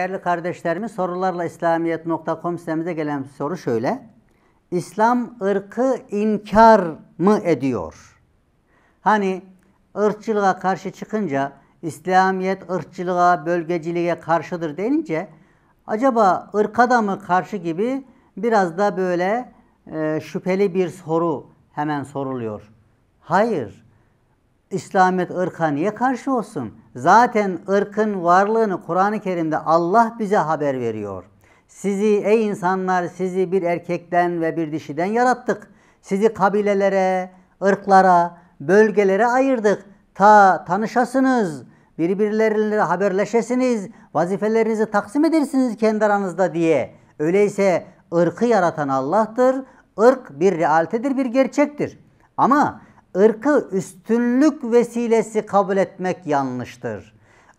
Değerli kardeşlerimiz sorularla İslamiyet.com sitemize gelen soru şöyle. İslam ırkı inkar mı ediyor? Hani ırkçılığa karşı çıkınca İslamiyet ırkçılığa, bölgeciliğe karşıdır denince acaba ırk adamı karşı gibi biraz da böyle e, şüpheli bir soru hemen soruluyor. Hayır. İslamiyet ırka niye karşı olsun? Zaten ırkın varlığını Kur'an-ı Kerim'de Allah bize haber veriyor. Sizi ey insanlar sizi bir erkekten ve bir dişiden yarattık. Sizi kabilelere, ırklara, bölgelere ayırdık. Ta tanışasınız, birbirleriyle haberleşesiniz, vazifelerinizi taksim edersiniz kendi aranızda diye. Öyleyse ırkı yaratan Allah'tır. Irk bir realitedir, bir gerçektir. Ama ırkı üstünlük vesilesi kabul etmek yanlıştır.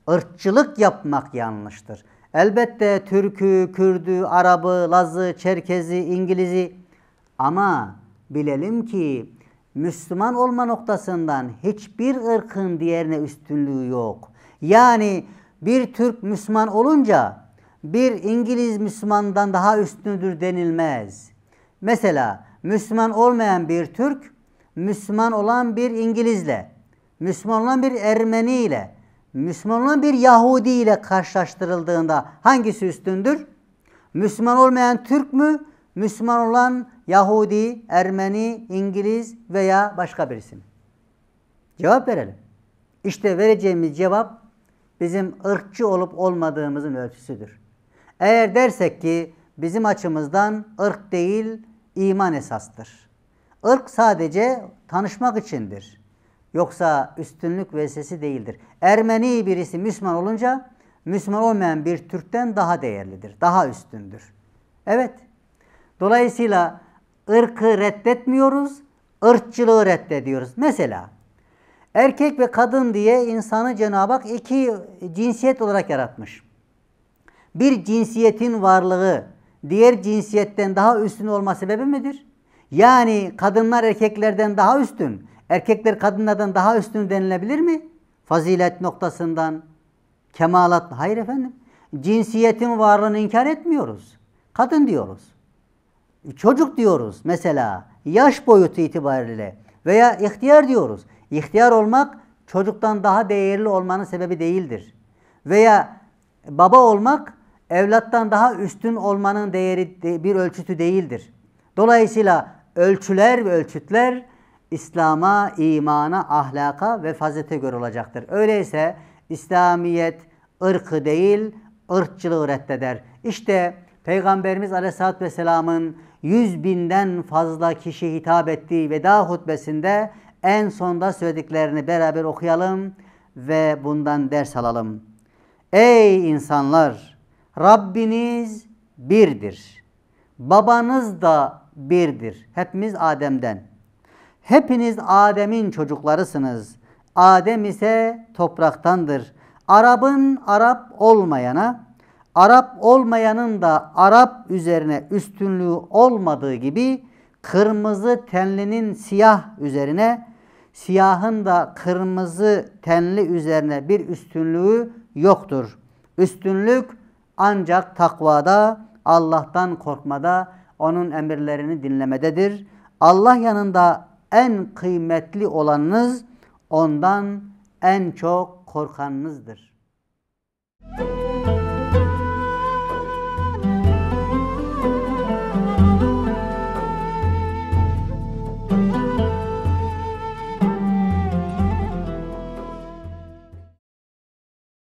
Irkçılık yapmak yanlıştır. Elbette Türk'ü, Kürd'ü, Arapı, Laz'ı, Çerkez'i, İngiliz'i ama bilelim ki Müslüman olma noktasından hiçbir ırkın diğerine üstünlüğü yok. Yani bir Türk Müslüman olunca bir İngiliz Müslümandan daha üstündür denilmez. Mesela Müslüman olmayan bir Türk Müslüman olan bir İngilizle, Müslüman olan bir Ermeni ile, Müslüman olan bir Yahudi ile karşılaştırıldığında hangisi üstündür? Müslüman olmayan Türk mü? Müslüman olan Yahudi, Ermeni, İngiliz veya başka birisi mi? Cevap verelim. İşte vereceğimiz cevap bizim ırkçı olup olmadığımızın ölçüsüdür. Eğer dersek ki bizim açımızdan ırk değil iman esastır. Irk sadece tanışmak içindir. Yoksa üstünlük vesvesi değildir. Ermeni birisi Müslüman olunca Müslüman olmayan bir Türk'ten daha değerlidir, daha üstündür. Evet. Dolayısıyla ırkı reddetmiyoruz, ırkçılığı reddediyoruz. Mesela erkek ve kadın diye insanı Cenab-ı Hak iki cinsiyet olarak yaratmış. Bir cinsiyetin varlığı diğer cinsiyetten daha üstün olma sebebi midir? Yani kadınlar erkeklerden daha üstün, erkekler kadınlardan daha üstün denilebilir mi? Fazilet noktasından, kemalat, hayır efendim. Cinsiyetin varlığını inkar etmiyoruz. Kadın diyoruz. Çocuk diyoruz mesela. Yaş boyutu itibariyle veya ihtiyar diyoruz. İhtiyar olmak çocuktan daha değerli olmanın sebebi değildir. Veya baba olmak evlattan daha üstün olmanın değeri bir ölçütü değildir. Dolayısıyla ölçüler ve ölçütler İslam'a, imana, ahlaka ve fazilete göre olacaktır. Öyleyse İslamiyet ırkı değil, ırkçılığı reddeder. İşte Peygamberimiz Aleyhisselatü Vesselam'ın yüz binden fazla kişi hitap ettiği veda hutbesinde en sonda söylediklerini beraber okuyalım ve bundan ders alalım. Ey insanlar! Rabbiniz birdir.'' babanız da birdir. Hepimiz Adem'den. Hepiniz Adem'in çocuklarısınız. Adem ise topraktandır. Arap'ın Arap olmayana, Arap olmayanın da Arap üzerine üstünlüğü olmadığı gibi kırmızı tenlinin siyah üzerine, siyahın da kırmızı tenli üzerine bir üstünlüğü yoktur. Üstünlük ancak takvada, Allah'tan korkmada, onun emirlerini dinlemededir. Allah yanında en kıymetli olanınız ondan en çok korkanınızdır.